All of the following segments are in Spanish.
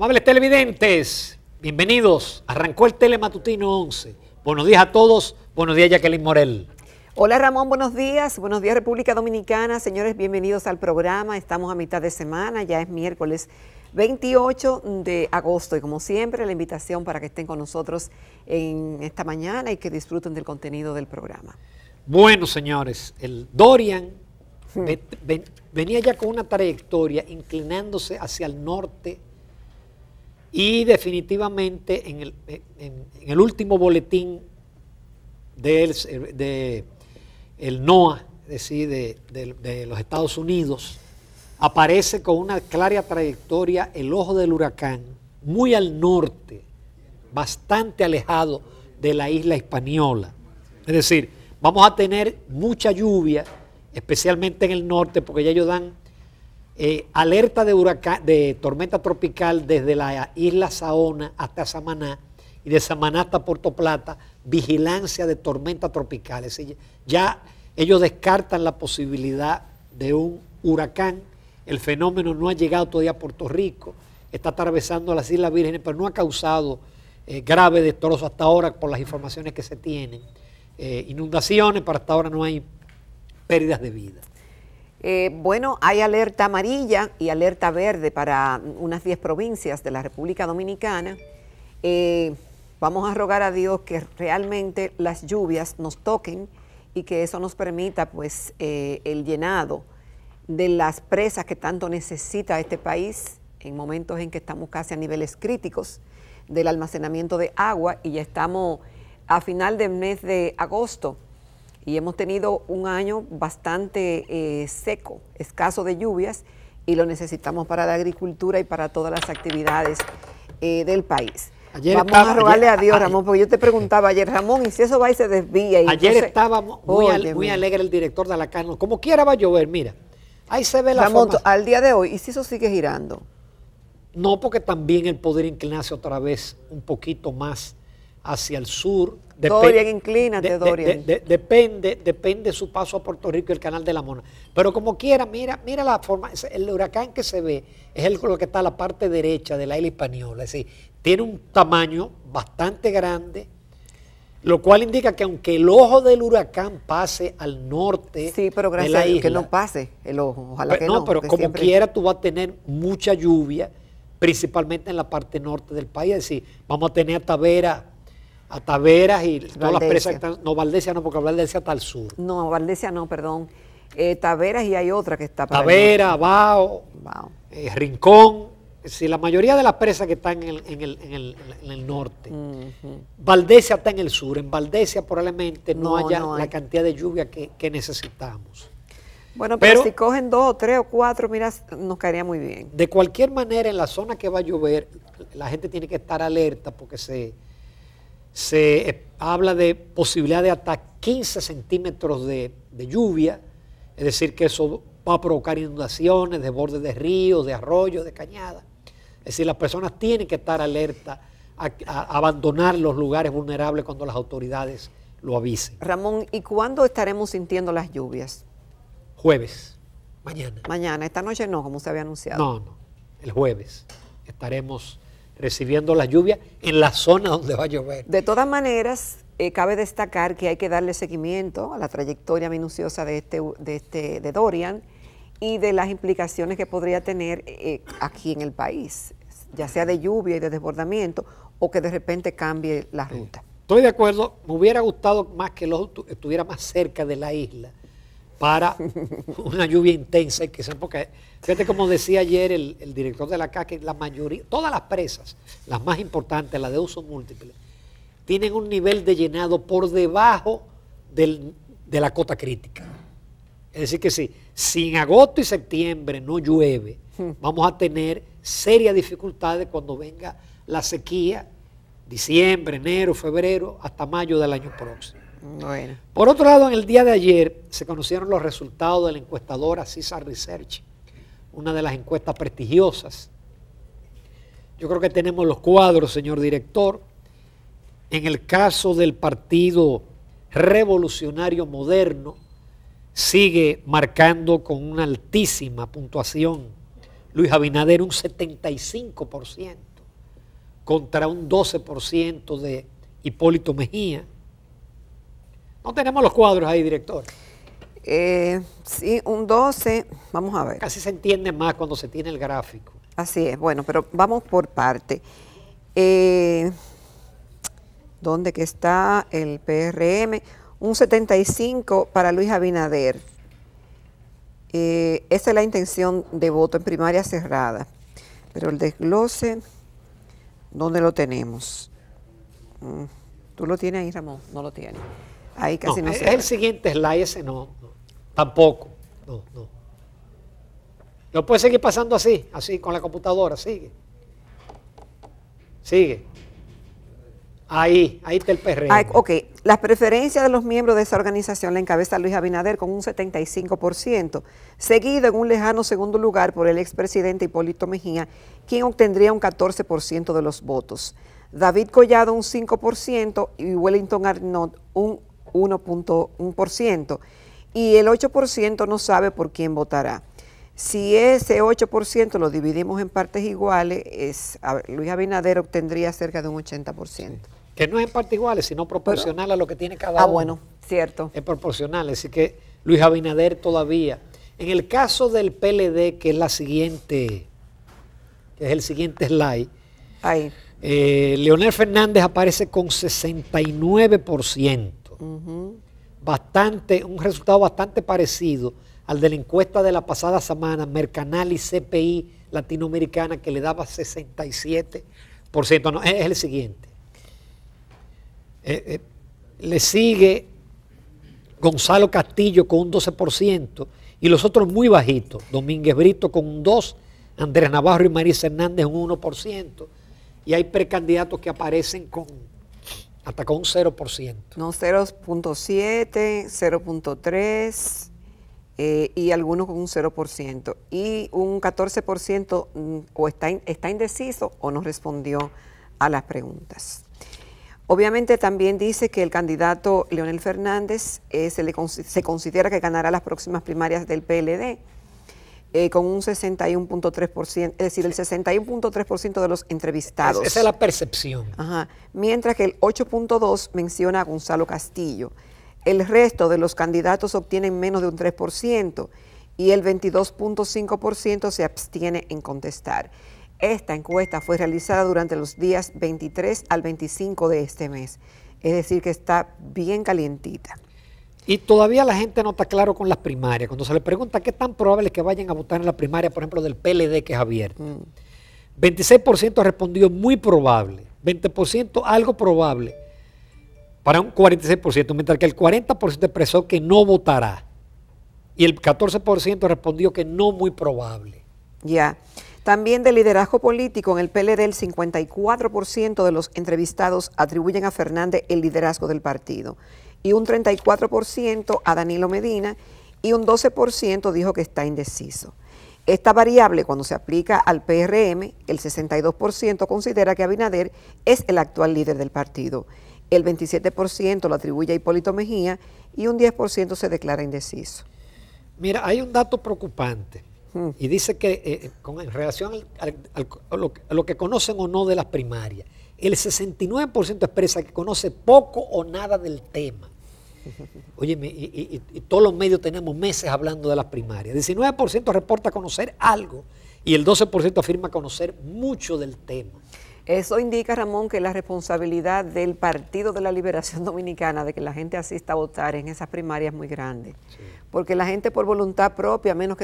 Amables televidentes, bienvenidos. Arrancó el Telematutino 11. Buenos días a todos. Buenos días, Jacqueline Morel. Hola Ramón, buenos días. Buenos días República Dominicana. Señores, bienvenidos al programa. Estamos a mitad de semana, ya es miércoles 28 de agosto y como siempre la invitación para que estén con nosotros en esta mañana y que disfruten del contenido del programa. Bueno, señores, el Dorian hmm. venía ya con una trayectoria inclinándose hacia el norte y definitivamente en el, último boletín del de, de, el decir, de, de los Estados Unidos, aparece con una clara trayectoria el ojo del huracán, muy al norte, bastante alejado de la isla española. Es decir, vamos a tener mucha lluvia, especialmente en el norte, porque ya ellos dan eh, alerta de, huracán, de tormenta tropical desde la isla Saona hasta Samaná y de Samaná hasta Puerto Plata, vigilancia de tormenta tropical. ya ellos descartan la posibilidad de un huracán. El fenómeno no ha llegado todavía a Puerto Rico, está atravesando las Islas Vírgenes, pero no ha causado eh, grave destrozo hasta ahora por las informaciones que se tienen. Eh, inundaciones, para hasta ahora no hay pérdidas de vida. Eh, bueno, hay alerta amarilla y alerta verde para unas 10 provincias de la República Dominicana. Eh, vamos a rogar a Dios que realmente las lluvias nos toquen y que eso nos permita pues eh, el llenado de las presas que tanto necesita este país en momentos en que estamos casi a niveles críticos del almacenamiento de agua y ya estamos a final del mes de agosto y hemos tenido un año bastante eh, seco, escaso de lluvias y lo necesitamos para la agricultura y para todas las actividades eh, del país. Ayer Vamos a rogarle a Dios, Ramón, porque yo te preguntaba ayer, Ramón, y si eso va y se desvía. Y ayer estábamos muy, muy alegre el director de la carne, como quiera va a llover, mira. Ahí se ve la Ramón, al día de hoy, ¿y si eso sigue girando? No, porque también el poder inclinarse otra vez un poquito más hacia el sur. Todo bien inclínate, de, Dorian. depende, depende su paso a Puerto Rico y el canal de la Mona. Pero como quiera, mira, mira la forma, el huracán que se ve es el lo que está a la parte derecha de la isla española. Es decir, tiene un tamaño bastante grande, lo cual indica que aunque el ojo del huracán pase al norte. Sí, pero gracias a que no pase el ojo. Ojalá pues que no. no pero como quiera, tú vas a tener mucha lluvia, principalmente en la parte norte del país. Es decir, vamos a tener hasta Tavera a Taveras y todas las presas que están. No, Valdesia no, porque Valdesia está al sur. No, Valdesia no, perdón. Eh, Taveras y hay otra que está para Taveras, Bao, Bao. Eh, Rincón. Si la mayoría de las presas que están en el, norte. Valdesia está en el sur. En Valdesia probablemente no, haya la cantidad de lluvia que, necesitamos. Bueno, pero, si cogen dos o tres o cuatro, mira, nos caería muy bien. De cualquier manera, en la zona que va a llover, la gente tiene que estar alerta porque se, se eh, habla de posibilidad de hasta 15 centímetros de, lluvia, es decir, que eso va a provocar inundaciones de bordes de ríos, de arroyos, de cañadas. Es decir, las personas tienen que estar alerta a abandonar los lugares vulnerables cuando las autoridades lo avisen. Ramón, ¿y cuándo estaremos sintiendo las lluvias? Jueves, mañana. Mañana, esta noche no, como se había anunciado. No, no, el jueves estaremos recibiendo la lluvia en la zona donde va a llover. De todas maneras, eh, cabe destacar que hay que darle seguimiento a la trayectoria minuciosa de este, este de Dorian y de las implicaciones que podría tener eh, aquí en el país, ya sea de lluvia y de desbordamiento, o que de repente cambie la ruta. Estoy de acuerdo, me hubiera gustado más que otro estuviera más cerca de la isla, para una lluvia intensa y sea porque, fíjate como decía ayer el, director de la CAC, que la mayoría, todas las presas, las más importantes, las de uso múltiple, tienen un nivel de llenado por debajo de la cota crítica. Es decir que si en agosto y septiembre no llueve, vamos a tener serias dificultades cuando venga la sequía, diciembre, enero, febrero, hasta mayo del año próximo. Por otro lado, en el día de ayer se conocieron los resultados de la encuestadora césar Research, una de las encuestas prestigiosas. Yo creo que tenemos los cuadros, señor director. En el caso del Partido Revolucionario Moderno, sigue marcando con una altísima puntuación Luis Abinader un 75% contra un 12% de Hipólito Mejía no tenemos los cuadros ahí, director. Eh, sí, un 12, vamos a ver. Casi se entiende más cuando se tiene el gráfico. Así es, bueno, pero vamos por parte. Eh, ¿Dónde que está el PRM? Un 75 para Luis Abinader. Eh, esa es la intención de voto en primaria cerrada. Pero el desglose, ¿dónde lo tenemos? Mm, ¿Tú lo tienes ahí, Ramón? No lo tienes. Ahí casi no, se es El siguiente slide ese no, tampoco. No, no. Lo puede seguir pasando así, así con la computadora, sigue. Sigue. Ahí, ahí está el PRM. ok, las preferencias de los miembros de esa organización la encabeza Luis Abinader con un 75%, seguido en un lejano segundo lugar por el expresidente Hipólito Mejía, quien obtendría un 14% de los votos. David Collado un 5% y Wellington Arnott un 1.1% y el 8% no sabe por quién votará. Si ese 8% lo dividimos en partes iguales, es, Luis Abinader obtendría cerca de un 80%. Que no es en partes iguales, sino proporcional a lo que tiene cada ah, uno. Ah, bueno, cierto. Es proporcional, así que Luis Abinader todavía. En el caso del PLD, que es la siguiente, que es el siguiente slide, eh, Leonel Fernández aparece con 69%. Bastante, un resultado bastante parecido al de la encuesta de la pasada semana, Mercanal y CPI latinoamericana, que le daba 67%. No, es el siguiente. Eh, eh, le sigue Gonzalo Castillo con un 12% y los otros muy bajitos. Domínguez Brito con un 2%, Andrés Navarro y Marisa Hernández un 1%. Y hay precandidatos que aparecen con hasta con un 0%. No, 0.7, 0.3 eh, y algunos con un 0%. Y un 14% mm, o está, está indeciso o no respondió a las preguntas. Obviamente también dice que el candidato Leonel Fernández eh, se, se considera que ganará las próximas primarias del PLD eh, con un 61.3%, es decir, el 61.3% de los entrevistados. esa es la percepción. Mientras que el 8.2% menciona a Gonzalo Castillo. El resto de los candidatos obtienen menos de un 3% y el 22.5% se abstiene en contestar. Esta encuesta fue realizada durante los días 23 al 25 de este mes, es decir, que está bien calientita. Y todavía la gente no está claro con las primarias. Cuando se le pregunta qué tan probable es que vayan a votar en la primaria, por ejemplo, del PLD que es abierto, mm. 26% respondió muy probable, 20% algo probable, para un 46%, mientras que el 40% expresó que no votará. Y el 14% respondió que no muy probable. Ya. También de liderazgo político, en el PLD el 54% de los entrevistados atribuyen a Fernández el liderazgo del partido y un 34% a Danilo Medina y un 12% dijo que está indeciso. Esta variable, cuando se aplica al PRM, el 62% considera que Abinader es el actual líder del partido. El 27% lo atribuye a Hipólito Mejía y un 10% se declara indeciso. Mira, hay un dato preocupante hmm. y dice que eh, con, en relación a lo que conocen o no de las primarias, el 69% expresa que conoce poco o nada del tema. Oye, y, todos los medios tenemos meses hablando de las primarias. 19% reporta conocer algo y el 12% afirma conocer mucho del tema. Eso indica, Ramón, que la responsabilidad del Partido de la Liberación Dominicana de que la gente asista a votar en esas primarias es muy grande. Porque la gente por voluntad propia, a menos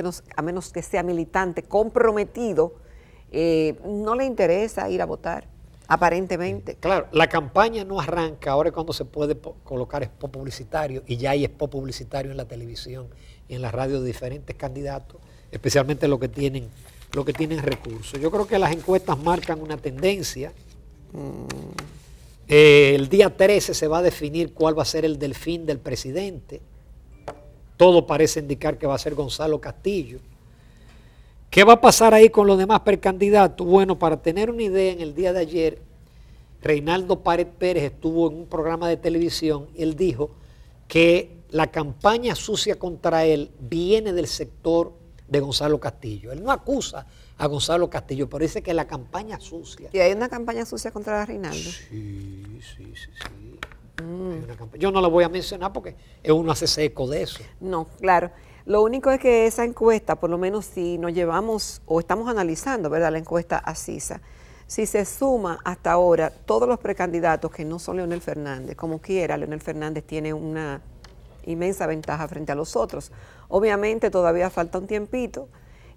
que, sea militante, comprometido, eh, no le interesa ir a votar. Aparentemente. Claro, la campaña no arranca, ahora es cuando se puede colocar spot publicitario y ya hay spot publicitario en la televisión y en la radio de diferentes candidatos, especialmente los que tienen, que tienen recursos. Yo creo que las encuestas marcan una tendencia. Mm. Eh, el día 13 se va a definir cuál va a ser el delfín del presidente. Todo parece indicar que va a ser Gonzalo Castillo. ¿Qué va a pasar ahí con los demás precandidatos? Bueno, para tener una idea, en el día de ayer, Reinaldo Párez Pérez estuvo en un programa de televisión y él dijo que la campaña sucia contra él viene del sector de Gonzalo Castillo. Él no acusa a Gonzalo Castillo, pero dice que la campaña sucia. ¿Y hay una campaña sucia contra Reinaldo? Sí, sí, sí, sí. Mm. Yo no la voy a mencionar porque uno hace seco de eso. No, claro. Lo único es que esa encuesta, por lo menos si nos llevamos o estamos analizando, ¿verdad? La encuesta ACISA, si se suma hasta ahora todos los precandidatos que no son Leonel Fernández, como quiera, Leonel Fernández tiene una inmensa ventaja frente a los otros. Obviamente todavía falta un tiempito.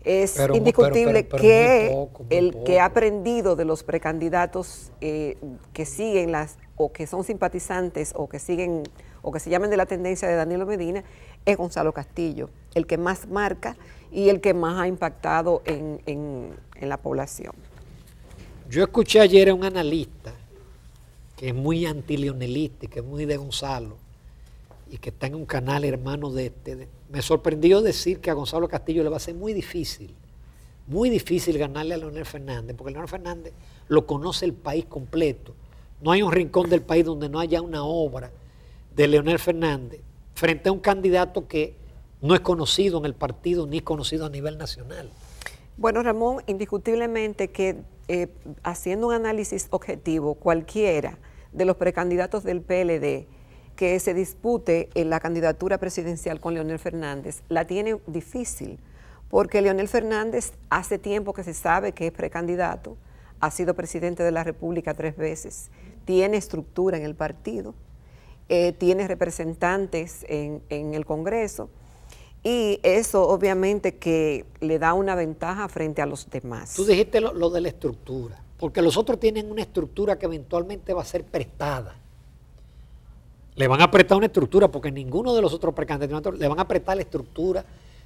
Es indiscutible que el que ha aprendido de los precandidatos eh, que siguen las o que son simpatizantes o que siguen o que se llamen de la tendencia de Danilo Medina es Gonzalo Castillo, el que más marca y el que más ha impactado en, la población. Yo escuché ayer a un analista que es muy antileonelista y que es muy de Gonzalo y que está en un canal hermano de este. me sorprendió decir que a Gonzalo Castillo le va a ser muy difícil, muy difícil ganarle a Leonel Fernández, porque Leonel Fernández lo conoce el país completo. No hay un rincón del país donde no haya una obra de Leonel Fernández frente a un candidato que no es conocido en el partido ni conocido a nivel nacional? Bueno, Ramón, indiscutiblemente que eh, haciendo un análisis objetivo, cualquiera de los precandidatos del PLD que se dispute en la candidatura presidencial con Leonel Fernández, la tiene difícil, porque Leonel Fernández hace tiempo que se sabe que es precandidato, ha sido presidente de la República tres veces, tiene estructura en el partido, eh, tiene representantes en, el Congreso y eso obviamente que le da una ventaja frente a los demás. Tú dijiste lo, de la estructura, porque los otros tienen una estructura que eventualmente va a ser prestada le van a prestar una estructura, porque ninguno de los otros precandidatos le van a prestar la estructura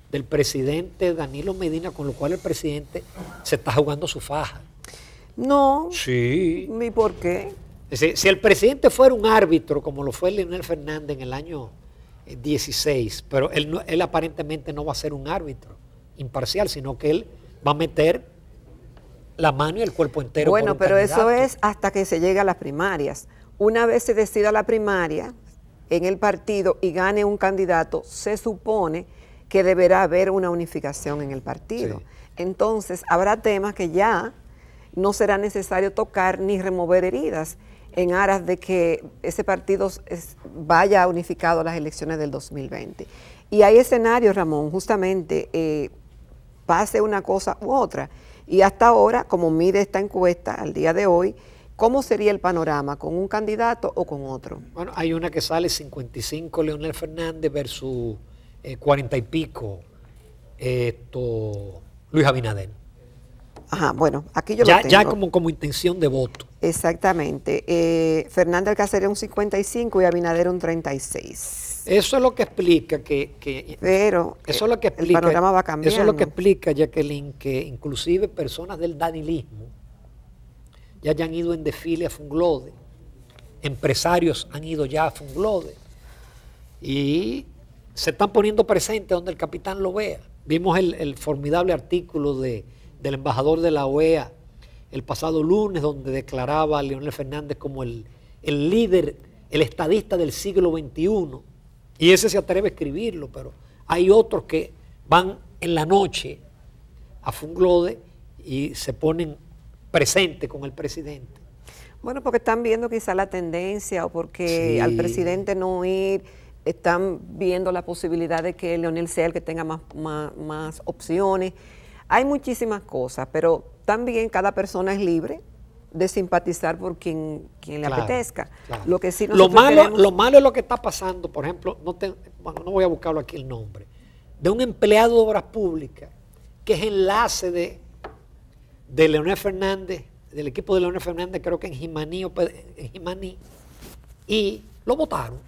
del presidente Danilo Medina, con lo cual el presidente se está jugando su faja. No. Sí. ¿Ni por qué? Si, el presidente fuera un árbitro, como lo fue Leonel Fernández en el año 16, eh, pero él, aparentemente no va a ser un árbitro imparcial, sino que él va a meter la mano y el cuerpo entero. Bueno, pero eso es hasta que se llegue a las primarias. Una vez se decida la primaria en el partido y gane un candidato, se supone que deberá haber una unificación en el partido. Entonces, habrá temas que ya no será necesario tocar ni remover heridas en aras de que ese partido vaya unificado a las elecciones del 2020. Y hay escenarios, Ramón, justamente eh, pase una cosa u otra. Y hasta ahora, como mide esta encuesta al día de hoy, ¿cómo sería el panorama? ¿Con un candidato o con otro? Bueno, hay una que sale 55 Leonel Fernández versus 40 eh, y pico esto, Luis Abinader. Ajá, bueno, aquí yo ya, lo tengo. Ya como, como intención de voto. Exactamente. Eh, fernando Fernández Alcácer un 55 y Abinader un 36. Eso es lo que explica que... Pero eso lo que el panorama va cambiando. Eso es lo que explica, Jacqueline, que inclusive personas del danilismo ya hayan ido en desfile a Funglode, empresarios han ido ya a Funglode y se están poniendo presentes donde el capitán lo vea. Vimos el formidable artículo de del embajador de la OEA el pasado lunes, donde declaraba a Leonel Fernández como el, líder, el estadista del siglo XXI. Y ese se atreve a escribirlo, pero hay otros que van en la noche a Funglode y se ponen presentes con el presidente. Bueno, porque están viendo quizá la tendencia o porque al presidente no ir, están viendo la posibilidad de que Leonel sea el que tenga más, más opciones hay muchísimas cosas, pero también cada persona es libre de simpatizar por quien, le apetezca. Lo, que sí lo, malo, lo malo es lo que está pasando, por ejemplo, no, voy a buscarlo aquí el nombre, de un empleado de obras públicas que es enlace de, de Leonel Fernández, del equipo de Leonel Fernández, creo que en Jimaní, y lo votaron.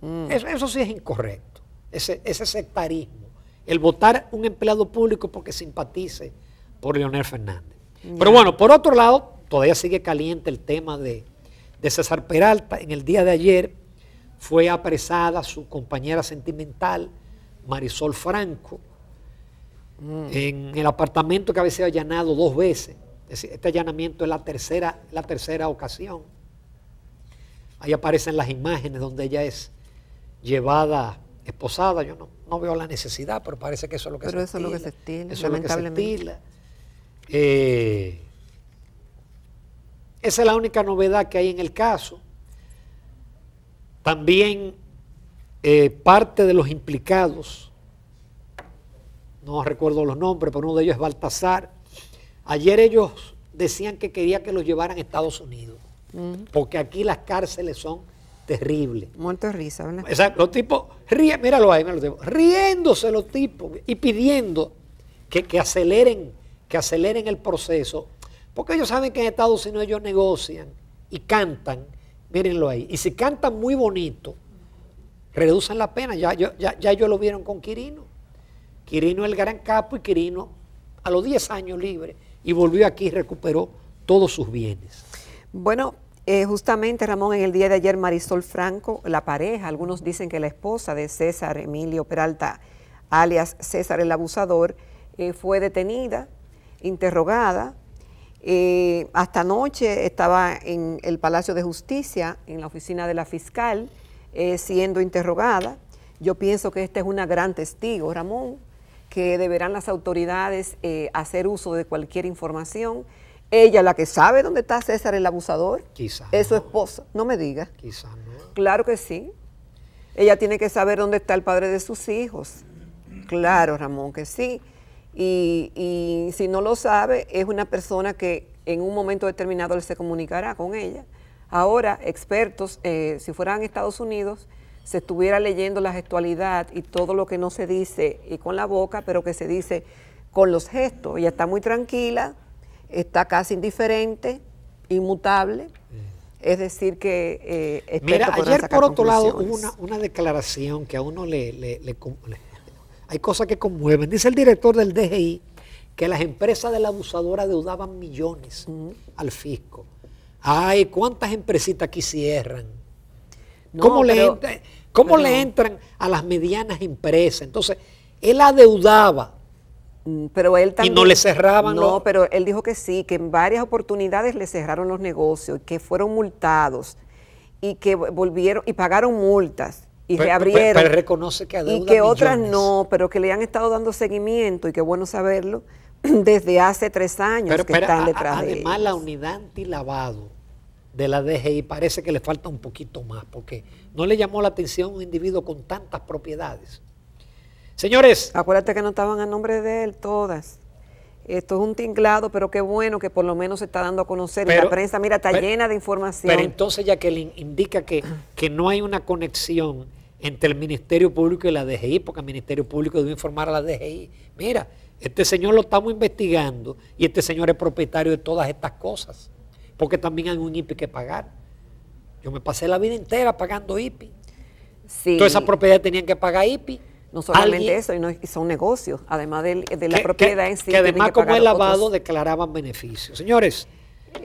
Mm. Eso, sí es incorrecto, ese, ese sectarismo el votar un empleado público porque simpatice por Leonel Fernández. Pero bueno, por otro lado, todavía sigue caliente el tema de, César Peralta. En el día de ayer fue apresada su compañera sentimental, Marisol Franco, mm. en el apartamento que había sido allanado dos veces. Este allanamiento es la tercera, la tercera ocasión. Ahí aparecen las imágenes donde ella es llevada esposada, yo no, veo la necesidad, pero parece que eso es lo que, se, eso es lo Eso es eh, esa es la única novedad que hay en el caso. También eh, parte de los implicados, no recuerdo los nombres, pero uno de ellos es Baltasar. Ayer ellos decían que quería que los llevaran a Estados Unidos, porque aquí las cárceles son terrible. Muerto de risa, los tipos, ríen, míralo ahí, míralo, los riéndose los tipos y pidiendo que, aceleren, que aceleren el proceso, porque ellos saben que en Estados Unidos ellos negocian y cantan, mírenlo ahí, y si cantan muy bonito, reducen la pena, ya, ya, ya ellos lo vieron con Quirino. Quirino el gran capo y Quirino a los 10 años libre y volvió aquí y recuperó todos sus bienes. Bueno, eh, justamente, Ramón, en el día de ayer Marisol Franco, la pareja, algunos dicen que la esposa de César Emilio Peralta, alias César el Abusador, eh, fue detenida, interrogada. Eh, hasta anoche estaba en el Palacio de Justicia, en la oficina de la fiscal, siendo interrogada. Yo pienso que este es una gran testigo, Ramón, que deberán las autoridades hacer uso de cualquier información ella, la que sabe dónde está César el abusador, Quizá es su esposa. No me diga. Quizás no. Claro que sí. Ella tiene que saber dónde está el padre de sus hijos. Claro, Ramón, que sí. Y, y si no lo sabe, es una persona que en un momento determinado él se comunicará con ella. Ahora, expertos, eh, si fueran Estados Unidos, se estuviera leyendo la gestualidad y todo lo que no se dice y con la boca, pero que se dice con los gestos. Ella está muy tranquila, está casi indiferente, inmutable. Es decir, que... Eh, Mira, ayer por otro lado hubo una, declaración que a uno le, Hay cosas que conmueven. Dice el director del DGI que las empresas de la abusadora deudaban millones al fisco. Ay, cuántas empresitas aquí cierran. ¿Cómo, le, le entran a las medianas empresas? Entonces, él adeudaba Mm, pero él también, y no le cerraban. No, pero él dijo que sí, que en varias oportunidades le cerraron los negocios, que fueron multados y que volvieron y pagaron multas y reabrieron. Pero, reconoce que Y que otras no, pero que le han estado dando seguimiento y qué bueno saberlo desde hace tres años que están detrás a, Además, la unidad antilavado de la DGI parece que le falta un poquito más, porque no le llamó la atención un individuo con tantas propiedades. Señores. Acuérdate que no estaban a nombre de él todas. Esto es un tinglado, pero qué bueno que por lo menos se está dando a conocer. la prensa, mira, está llena de información. Pero entonces Jacqueline indica que, no hay una conexión entre el Ministerio Público y la DGI, porque el Ministerio Público debe informar a la DGI. Mira, este señor lo estamos investigando y este señor es propietario de todas estas cosas, porque también hay un IPI que pagar. Yo me pasé la vida entera pagando IPI. Sí. Todas esas propiedades tenían que pagar IPI. No solamente eso, y son negocios, además de, la propiedad en sí. Que además, como el lavado, declaraban beneficios. Señores.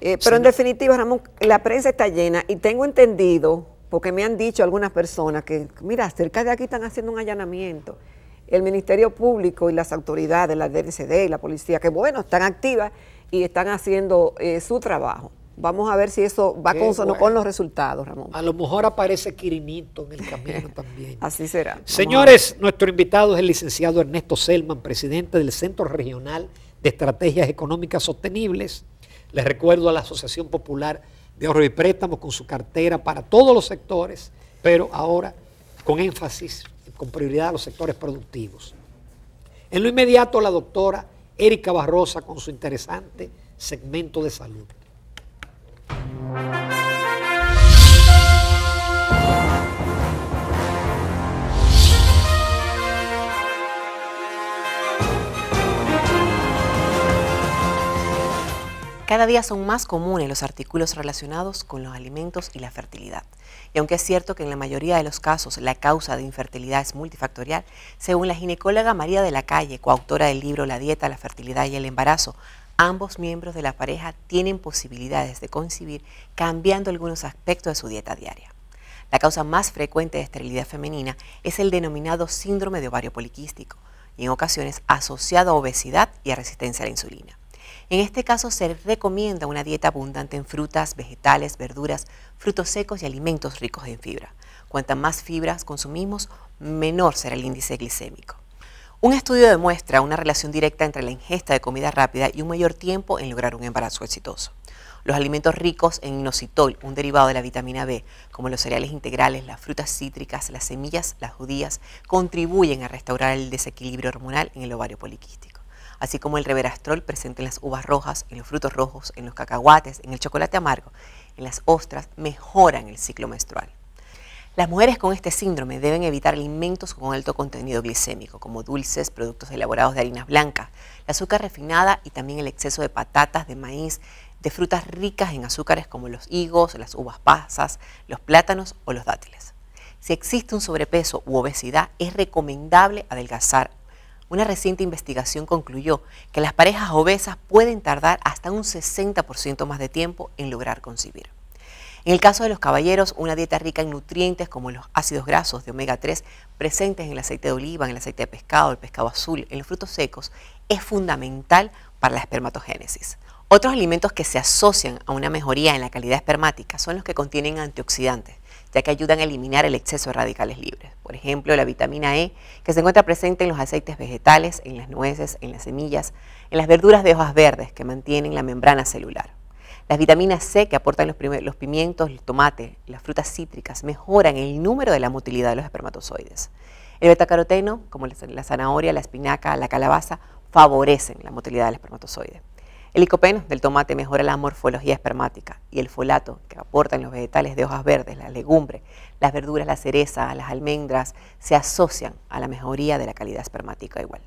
Eh, pero en definitiva, Ramón, la prensa está llena y tengo entendido, porque me han dicho algunas personas que, mira, cerca de aquí están haciendo un allanamiento. El Ministerio Público y las autoridades, la DNCD y la policía, que bueno, están activas y están haciendo eh, su trabajo. Vamos a ver si eso va con los resultados, Ramón. A lo mejor aparece Quirinito en el camino también. Así será. Señores, nuestro invitado es el licenciado Ernesto Selman, presidente del Centro Regional de Estrategias Económicas Sostenibles. Les recuerdo a la Asociación Popular de Ahorro y Préstamos con su cartera para todos los sectores, pero ahora con énfasis, con prioridad a los sectores productivos. En lo inmediato, la doctora Erika Barrosa con su interesante segmento de salud. Cada día son más comunes los artículos relacionados con los alimentos y la fertilidad. Y aunque es cierto que en la mayoría de los casos la causa de infertilidad es multifactorial, según la ginecóloga María de la Calle, coautora del libro La dieta, la fertilidad y el embarazo, ambos miembros de la pareja tienen posibilidades de concibir cambiando algunos aspectos de su dieta diaria. La causa más frecuente de esterilidad femenina es el denominado síndrome de ovario poliquístico, y en ocasiones asociado a obesidad y a resistencia a la insulina. En este caso se recomienda una dieta abundante en frutas, vegetales, verduras, frutos secos y alimentos ricos en fibra. Cuanta más fibras consumimos, menor será el índice glicémico. Un estudio demuestra una relación directa entre la ingesta de comida rápida y un mayor tiempo en lograr un embarazo exitoso. Los alimentos ricos en inositol, un derivado de la vitamina B, como los cereales integrales, las frutas cítricas, las semillas, las judías, contribuyen a restaurar el desequilibrio hormonal en el ovario poliquístico así como el reverastrol presente en las uvas rojas, en los frutos rojos, en los cacahuates, en el chocolate amargo, en las ostras, mejoran el ciclo menstrual. Las mujeres con este síndrome deben evitar alimentos con alto contenido glicémico, como dulces, productos elaborados de harinas blancas, la azúcar refinada y también el exceso de patatas, de maíz, de frutas ricas en azúcares como los higos, las uvas pasas, los plátanos o los dátiles. Si existe un sobrepeso u obesidad, es recomendable adelgazar una reciente investigación concluyó que las parejas obesas pueden tardar hasta un 60% más de tiempo en lograr concebir. En el caso de los caballeros, una dieta rica en nutrientes como los ácidos grasos de omega 3 presentes en el aceite de oliva, en el aceite de pescado, el pescado azul, en los frutos secos, es fundamental para la espermatogénesis. Otros alimentos que se asocian a una mejoría en la calidad espermática son los que contienen antioxidantes, ya que ayudan a eliminar el exceso de radicales libres. Por ejemplo, la vitamina E, que se encuentra presente en los aceites vegetales, en las nueces, en las semillas, en las verduras de hojas verdes, que mantienen la membrana celular. Las vitaminas C que aportan los, pimientos, el tomate, las frutas cítricas, mejoran el número de la motilidad de los espermatozoides. El betacaroteno, como la zanahoria, la espinaca, la calabaza, favorecen la motilidad de los espermatozoides. El licopeno del tomate mejora la morfología espermática y el folato que aportan los vegetales de hojas verdes, las legumbres, las verduras, la cereza, las almendras, se asocian a la mejoría de la calidad espermática igual.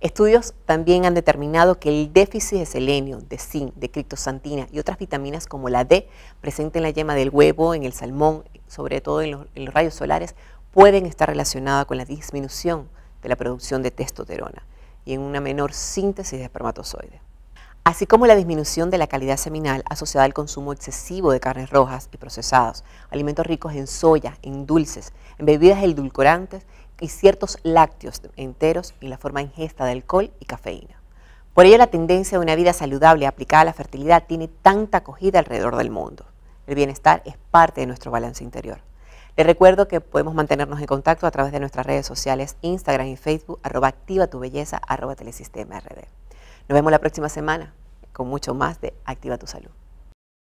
Estudios también han determinado que el déficit de selenio, de zinc, de criptosantina y otras vitaminas como la D presente en la yema del huevo, en el salmón, sobre todo en los, en los rayos solares, pueden estar relacionadas con la disminución de la producción de testosterona y en una menor síntesis de espermatozoides así como la disminución de la calidad seminal asociada al consumo excesivo de carnes rojas y procesados, alimentos ricos en soya, en dulces, en bebidas edulcorantes y ciertos lácteos enteros y la forma ingesta de alcohol y cafeína. Por ello, la tendencia de una vida saludable aplicada a la fertilidad tiene tanta acogida alrededor del mundo. El bienestar es parte de nuestro balance interior. Les recuerdo que podemos mantenernos en contacto a través de nuestras redes sociales, Instagram y Facebook, arroba activa tu arroba telesistema nos vemos la próxima semana con mucho más de Activa tu Salud.